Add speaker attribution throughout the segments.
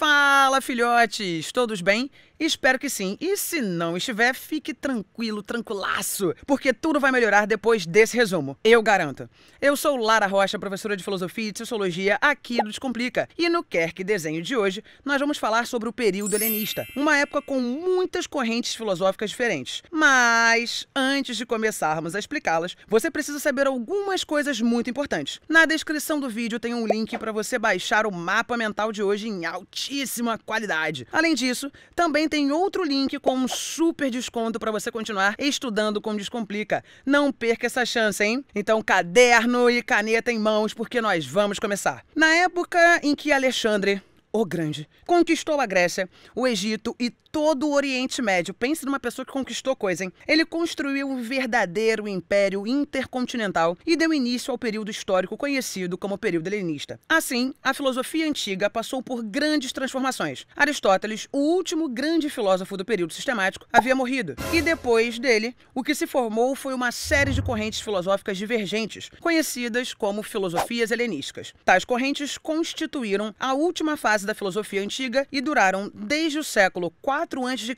Speaker 1: Fala, filhotes! Todos bem? Espero que sim. E se não estiver, fique tranquilo, tranquilaço, porque tudo vai melhorar depois desse resumo. Eu garanto. Eu sou Lara Rocha, professora de Filosofia e de Sociologia aqui do Descomplica. E no Quer Que Desenho de hoje, nós vamos falar sobre o período helenista, uma época com muitas correntes filosóficas diferentes. Mas, antes de começarmos a explicá-las, você precisa saber algumas coisas muito importantes. Na descrição do vídeo tem um link para você baixar o mapa mental de hoje em altíssima qualidade. Além disso, também tem outro link com um super desconto para você continuar estudando com Descomplica. Não perca essa chance, hein? Então, caderno e caneta em mãos, porque nós vamos começar. Na época em que Alexandre o Grande. Conquistou a Grécia, o Egito e todo o Oriente Médio. Pense numa pessoa que conquistou coisa, hein? Ele construiu um verdadeiro império intercontinental e deu início ao período histórico conhecido como período helenista. Assim, a filosofia antiga passou por grandes transformações. Aristóteles, o último grande filósofo do período sistemático, havia morrido. E depois dele, o que se formou foi uma série de correntes filosóficas divergentes, conhecidas como filosofias helenísticas. Tais correntes constituíram a última fase base da filosofia antiga e duraram desde o século 4 a.C.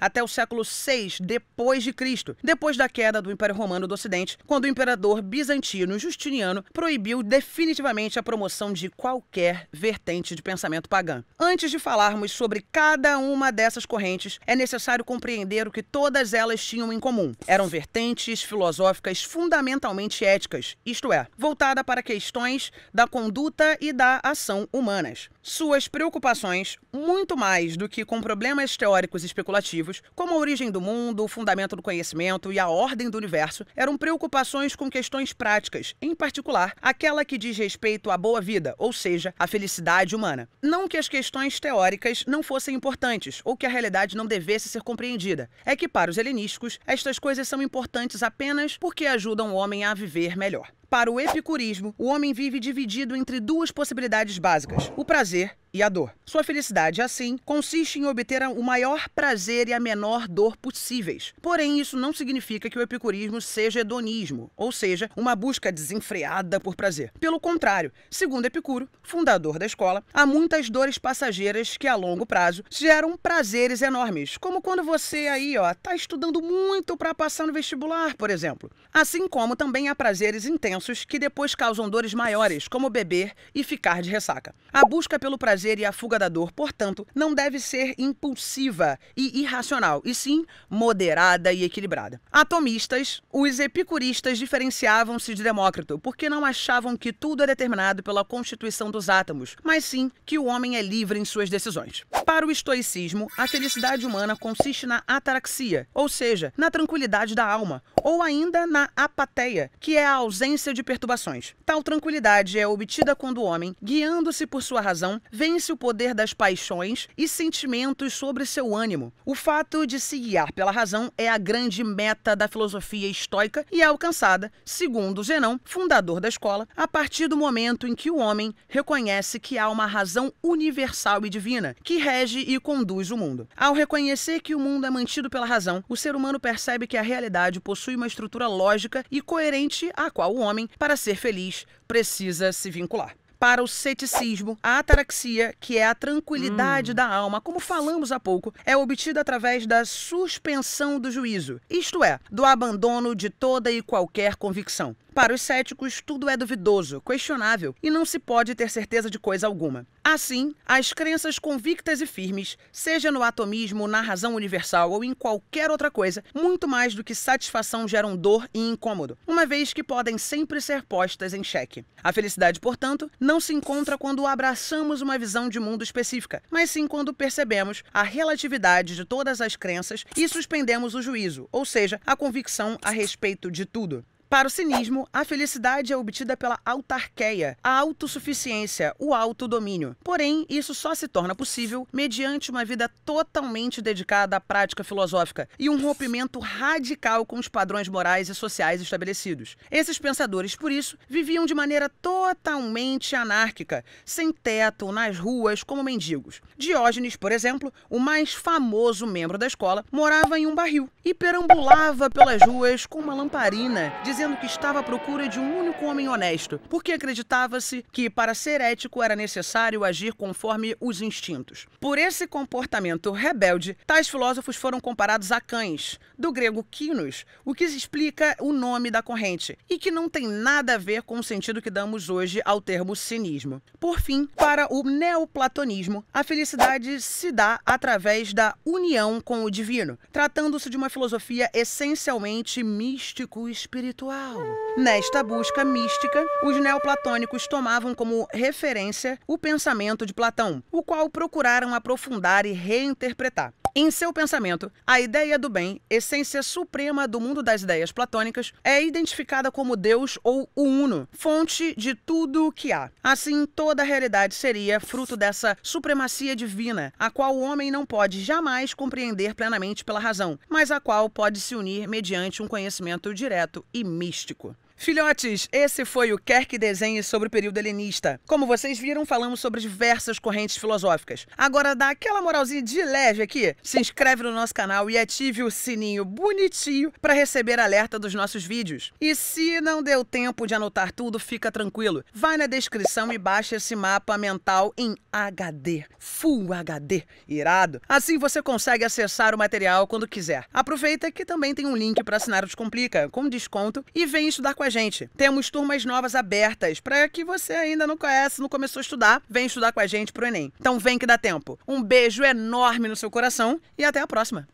Speaker 1: até o século 6 depois de Cristo, depois da queda do Império Romano do Ocidente, quando o imperador bizantino Justiniano proibiu definitivamente a promoção de qualquer vertente de pensamento pagã. Antes de falarmos sobre cada uma dessas correntes, é necessário compreender o que todas elas tinham em comum. Eram vertentes filosóficas fundamentalmente éticas, isto é, voltada para questões da conduta e da ação humanas. Suas suas preocupações, muito mais do que com problemas teóricos especulativos, como a origem do mundo, o fundamento do conhecimento e a ordem do universo, eram preocupações com questões práticas, em particular aquela que diz respeito à boa vida, ou seja, à felicidade humana. Não que as questões teóricas não fossem importantes ou que a realidade não devesse ser compreendida, é que para os helenísticos, estas coisas são importantes apenas porque ajudam o homem a viver melhor. Para o epicurismo, o homem vive dividido entre duas possibilidades básicas: o prazer e a dor. Sua felicidade, assim, consiste em obter o maior prazer e a menor dor possíveis. Porém, isso não significa que o epicurismo seja hedonismo, ou seja, uma busca desenfreada por prazer. Pelo contrário, segundo Epicuro, fundador da escola, há muitas dores passageiras que a longo prazo geram prazeres enormes, como quando você aí, ó, tá estudando muito para passar no vestibular, por exemplo. Assim como também há prazeres intensos intensos que depois causam dores maiores, como beber e ficar de ressaca. A busca pelo prazer e a fuga da dor, portanto, não deve ser impulsiva e irracional, e sim moderada e equilibrada. Atomistas, os epicuristas diferenciavam-se de Demócrito porque não achavam que tudo é determinado pela constituição dos átomos, mas sim que o homem é livre em suas decisões. Para o estoicismo, a felicidade humana consiste na ataraxia, ou seja, na tranquilidade da alma, ou ainda na apateia, que é a ausência de perturbações. Tal tranquilidade é obtida quando o homem, guiando-se por sua razão, vence o poder das paixões e sentimentos sobre seu ânimo. O fato de se guiar pela razão é a grande meta da filosofia estoica e é alcançada, segundo Zenão, fundador da escola, a partir do momento em que o homem reconhece que há uma razão universal e divina que rege e conduz o mundo. Ao reconhecer que o mundo é mantido pela razão, o ser humano percebe que a realidade possui uma estrutura lógica e coerente à qual o homem homem, para ser feliz, precisa se vincular para o ceticismo, a ataraxia, que é a tranquilidade hum. da alma, como falamos há pouco, é obtida através da suspensão do juízo, isto é, do abandono de toda e qualquer convicção. Para os céticos, tudo é duvidoso, questionável e não se pode ter certeza de coisa alguma. Assim, as crenças convictas e firmes, seja no atomismo, na razão universal ou em qualquer outra coisa, muito mais do que satisfação geram dor e incômodo, uma vez que podem sempre ser postas em xeque. A felicidade, portanto, não se encontra quando abraçamos uma visão de mundo específica, mas sim quando percebemos a relatividade de todas as crenças e suspendemos o juízo, ou seja, a convicção a respeito de tudo. Para o cinismo, a felicidade é obtida pela autarqueia, a autossuficiência, o autodomínio. Porém, isso só se torna possível mediante uma vida totalmente dedicada à prática filosófica e um rompimento radical com os padrões morais e sociais estabelecidos. Esses pensadores, por isso, viviam de maneira totalmente anárquica, sem teto, nas ruas, como mendigos. Diógenes, por exemplo, o mais famoso membro da escola, morava em um barril e perambulava pelas ruas com uma lamparina, dizendo dizendo que estava à procura de um único homem honesto, porque acreditava-se que para ser ético era necessário agir conforme os instintos. Por esse comportamento rebelde, tais filósofos foram comparados a cães, do grego kinos, o que explica o nome da corrente, e que não tem nada a ver com o sentido que damos hoje ao termo cinismo. Por fim, para o neoplatonismo, a felicidade se dá através da união com o divino, tratando-se de uma filosofia essencialmente místico-espiritual espiritual. Nesta busca mística, os neoplatônicos tomavam como referência o pensamento de Platão, o qual procuraram aprofundar e reinterpretar. Em seu pensamento, a ideia do bem, essência suprema do mundo das ideias platônicas, é identificada como Deus ou o Uno, fonte de tudo o que há. Assim, toda a realidade seria fruto dessa supremacia divina, a qual o homem não pode jamais compreender plenamente pela razão, mas a qual pode se unir mediante um conhecimento direto e místico. Filhotes, esse foi o Quer que Desenhe sobre o período helenista. Como vocês viram, falamos sobre diversas correntes filosóficas. Agora dá aquela moralzinha de leve aqui. Se inscreve no nosso canal e ative o sininho bonitinho para receber alerta dos nossos vídeos. E se não deu tempo de anotar tudo, fica tranquilo. Vai na descrição e baixa esse mapa mental em HD. Full HD. Irado. Assim você consegue acessar o material quando quiser. Aproveita que também tem um link para assinar o Descomplica, com desconto, e vem estudar com com a gente. Temos turmas novas abertas para que você ainda não conhece, não começou a estudar, vem estudar com a gente pro Enem. Então vem que dá tempo. Um beijo enorme no seu coração e até a próxima.